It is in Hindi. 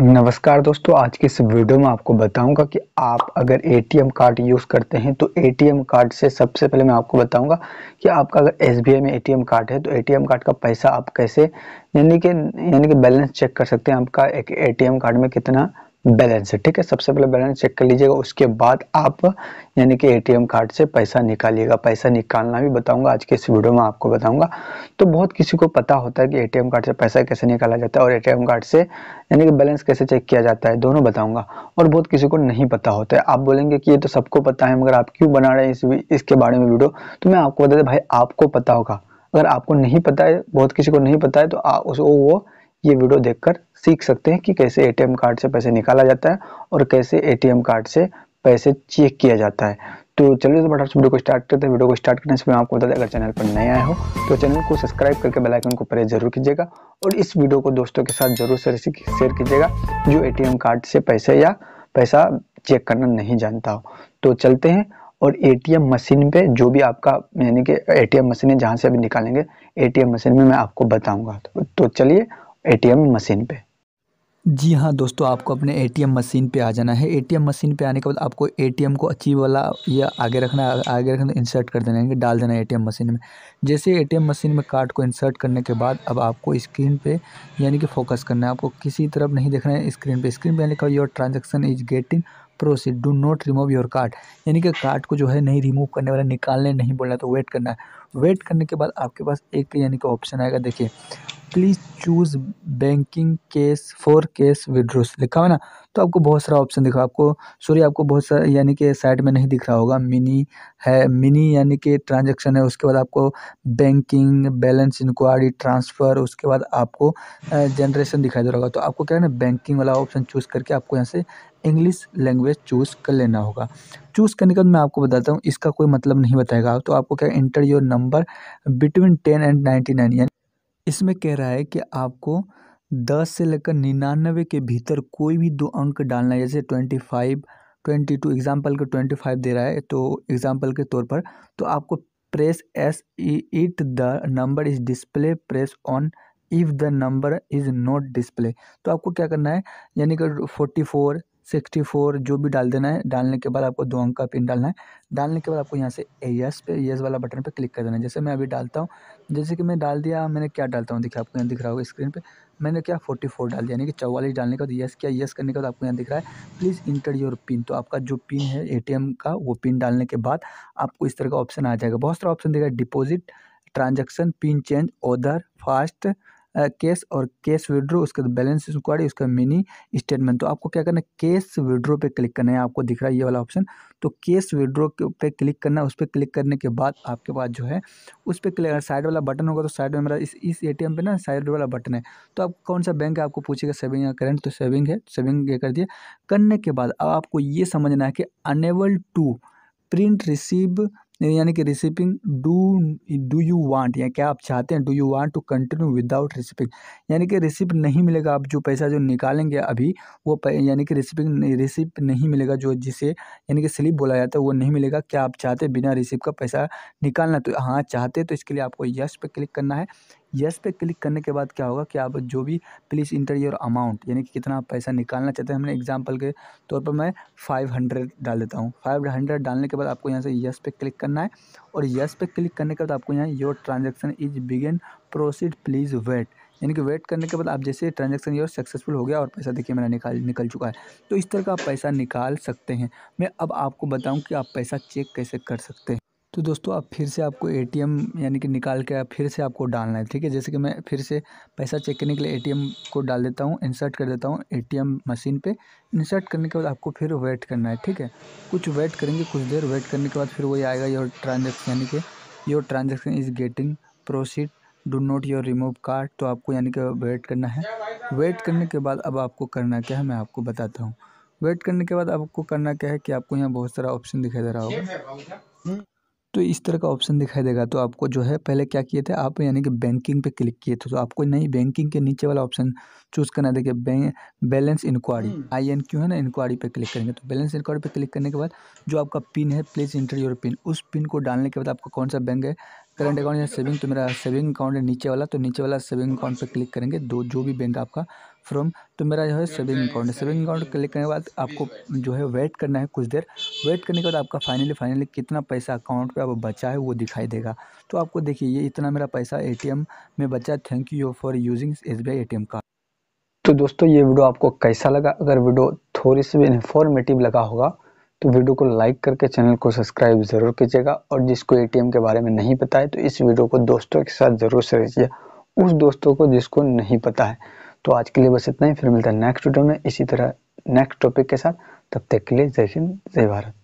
नमस्कार दोस्तों आज के इस वीडियो में आपको बताऊंगा कि आप अगर एटीएम कार्ड यूज़ करते हैं तो एटीएम कार्ड से सबसे पहले मैं आपको बताऊंगा कि आपका अगर एसबीआई में एटीएम कार्ड है तो एटीएम कार्ड का पैसा आप कैसे यानी कि यानी कि बैलेंस चेक कर सकते हैं आपका एक एटीएम कार्ड में कितना बैलेंस है ठीक है सबसे पहले बैलेंस चेक कर लीजिएगा उसके बाद आप यानी कि एटीएम कार्ड से पैसा निकालिएगा पैसा निकालना भी बताऊंगा आज के इस वीडियो में आपको बताऊंगा तो बहुत किसी को पता होता है कि एटीएम कार्ड से पैसा कैसे निकाला जाता है और एटीएम कार्ड से यानी कि बैलेंस कैसे चेक किया जाता है दोनों बताऊंगा और बहुत किसी को नहीं पता होता है आप बोलेंगे कि ये तो सबको पता है मगर आप क्यों बना रहे हैं इस इसके बारे में वीडियो तो मैं आपको बता दें भाई आपको पता होगा अगर आपको नहीं पता है बहुत किसी को नहीं पता है तो वो ये वीडियो देखकर सीख सकते हैं कि कैसे एटीएम कार्ड से पैसे निकाला जाता है और कैसे एटीएम कार्ड से पैसे चेक किया जाता है तो चलिए तो वीडियो को स्टार्ट करते हैं वीडियो को स्टार्ट करने से मैं आपको बता दें अगर चैनल पर नए आए हो तो चैनल को सब्सक्राइब करके बेल आइकन को प्रेस जरूर कीजिएगा और इस वीडियो को दोस्तों के साथ जरूर से शेयर कीजिएगा जो एटीएम कार्ड से पैसे या पैसा चेक करना नहीं जानता हो तो चलते हैं और एटीएम मशीन पे जो भी आपका यानी कि एटीएम मशीन है जहाँ से अभी निकालेंगे एटीएम मशीन में मैं आपको बताऊंगा तो चलिए एटीएम मशीन पे जी हाँ दोस्तों आपको अपने एटीएम मशीन पे आ जाना है एटीएम मशीन पे आने के बाद आपको एटीएम को अच्छी वाला या आगे रखना आगे रखना इंसर्ट तो कर देना है डाल देना है एटीएम मशीन में जैसे एटीएम मशीन में कार्ड को इंसर्ट करने के बाद अब आपको स्क्रीन पे यानी कि फोकस करना है आपको किसी तरफ नहीं देखना है स्क्रीन पर स्क्रीन पे लिखा your transaction is getting proceed do not remove your card यानी कि कार्ड को जो है नहीं रिमूव करने वाला निकालने नहीं बोलना तो वेट करना है वेट करने के बाद आपके पास एक यानी कि ऑप्शन आएगा देखिए please choose banking case for case withdrawals लिखा हुआ ना तो आपको बहुत सारा ऑप्शन दिखा आपको सॉरी आपको बहुत सारा यानी कि साइड में नहीं दिख रहा होगा मिनी है मिनी यानी कि ट्रांजेक्शन है उसके बाद आपको बैंकिंग बैलेंस इंक्वायरी ट्रांसफ़र उसके बाद आपको जनरेशन दिखाई दे रहा होगा तो आपको क्या है ना बैंकिंग वाला ऑप्शन चूज़ करके आपको यहाँ से इंग्लिश लैंग्वेज चूज़ कर लेना होगा चूज़ करने के बाद मैं आपको बताता हूँ इसका कोई मतलब नहीं बताएगा तो आपको क्या enter your number between ten and ninety nine यानी इसमें कह रहा है कि आपको दस से लेकर निन्यानवे के भीतर कोई भी दो अंक डालना है जैसे twenty five twenty two example का ट्वेंटी फाइव दे रहा है तो एग्ज़ाम्पल के तौर पर तो आपको press yes it the number is display press on if the number is not display तो आपको क्या करना है यानी कि फोर्टी फोर सिक्सटी फोर जो भी डाल देना है डालने के बाद आपको दो अंक का पिन डालना है डालने के बाद आपको यहाँ से यस पे एस वाला बटन पे क्लिक कर देना है जैसे मैं अभी डालता हूँ जैसे कि मैं डाल दिया मैंने क्या डालता हूँ देखिए आपको यहाँ दिख रहा होगा स्क्रीन पे मैंने क्या फोर्टी फोर डाल दिया यानी कि चौवालीस डालने के बाद यस किया यस करने के बाद आपको यहाँ दिख रहा है प्लीज़ इंटर योर पिन तो आपका जो पिन है ए का वो पिन डालने के बाद आपको इस तरह का ऑप्शन आ जाएगा बहुत सारा ऑप्शन देखा deposit transaction pin change other fast cash और कैश विड्रो उसके बैलेंस इंक्वायरी उसका मिनी स्टेटमेंट तो आपको क्या करना है कैश विड्रो पे क्लिक करना है आपको दिख रहा है ये वाला ऑप्शन तो कैश विड्रो पे क्लिक करना है उस पर क्लिक करने के बाद आपके पास जो है उस पर क्लिक साइड वाला बटन होगा तो साइड में मेरा इस इस ए पर ना साइड वाला बटन है तो आप कौन सा बैंक है आपको पूछेगा सेविंग या करेंट तो सेविंग है सेविंग ये कर दिए करने के बाद अब आपको ये समझना है कि अनेबल टू प्रिंट रिसीव यानी कि receipting do do you want या क्या आप चाहते हैं do you want to continue without receipting यानी कि रिसिप नहीं मिलेगा आप जो पैसा जो निकालेंगे अभी वो यानी कि रिसिपिंग रिसिप नहीं मिलेगा जो जिसे यानी कि स्लिप बोला जाता है वो नहीं मिलेगा क्या आप चाहते बिना रिसिप का पैसा निकालना तो हाँ चाहते तो इसके लिए आपको यस पे क्लिक करना है यस पे क्लिक करने के बाद क्या होगा कि आप जो भी प्लीज़ इंटर योर अमाउंट यानी कि कितना आप पैसा निकालना चाहते हैं हमने एग्जांपल के तौर पर मैं 500 डाल देता हूँ 500 डालने के बाद आपको यहाँ से यस पे क्लिक करना है और यस पे क्लिक करने के बाद आपको यहाँ योर ट्रांजेक्शन इज बिगेन प्रोसीड प्लीज़ वेट यानी कि वेट करने के बाद आप जैसे ट्रांजेक्शन योर सक्सेसफुल हो गया और पैसा देखिए मेरा निकाल निकल चुका है तो इस तरह का आप पैसा निकाल सकते हैं मैं अब आपको बताऊं कि आप पैसा चेक कैसे कर सकते हैं तो दोस्तों आप फिर से आपको एटीएम यानी कि निकाल के आप फिर से आपको डालना है ठीक है जैसे कि मैं फिर से पैसा चेक करने के लिए एटीएम को डाल देता हूँ इंसर्ट कर देता हूँ एटीएम मशीन पे इंसर्ट करने के बाद आपको फिर वेट करना है ठीक है कुछ वेट करेंगे कुछ देर वेट करने के बाद फिर वही आएगा योर ट्रांजेक्शन यानी कि your transaction is getting proceed do not your remove card तो आपको यानी कि वेट करना है वेट करने के बाद अब आपको करना क्या है मैं आपको बताता हूँ वेट करने के बाद आपको करना क्या है कि आपको यहाँ बहुत सारा ऑप्शन दिखाई दे रहा होगा तो इस तरह का ऑप्शन दिखाई देगा तो आपको जो है पहले क्या किए थे आप यानी कि बैंकिंग पे क्लिक किए थे तो आपको नहीं बैंकिंग के नीचे वाला ऑप्शन चूज़ करना है देखिए balance inquiry I N Q है ना इंक्वायरी पे क्लिक करेंगे तो बैलेंस इंक्वायरी पे क्लिक करने के बाद जो आपका पिन है प्लीज़ इंटर योर पिन उस पिन को डालने के बाद आपका कौन सा बैंक है करंट अकाउंट या सेविंग तो मेरा सेविंग अकाउंट है नीचे वाला तो नीचे वाला सेविंग अकाउंट पर क्लिक करेंगे दो जो भी बैंक आपका फ्रॉम तो मेरा जो है सेविंग अकाउंट है सेविंग अकाउंट क्लिक करने के बाद आपको जो है वेट करना है कुछ देर वेट करने के बाद आपका फाइनली फाइनली कितना पैसा अकाउंट पे अब बचा है वो दिखाई देगा तो आपको देखिए ये इतना मेरा पैसा एटीएम में बचा thank you for using S B I card तो दोस्तों ये वीडियो आपको कैसा लगा अगर वीडियो थोड़ी सी भी इन्फॉर्मेटिव लगा होगा तो वीडियो को लाइक करके चैनल को सब्सक्राइब ज़रूर कीजिएगा और जिसको एटीएम के बारे में नहीं पता है तो इस वीडियो को दोस्तों के साथ ज़रूर शेयर कीजिए उस दोस्तों को जिसको नहीं पता है तो आज के लिए बस इतना ही फिर मिलता है नेक्स्ट वीडियो में इसी तरह नेक्स्ट टॉपिक के साथ तब तक के लिए जय हिंद जय भारत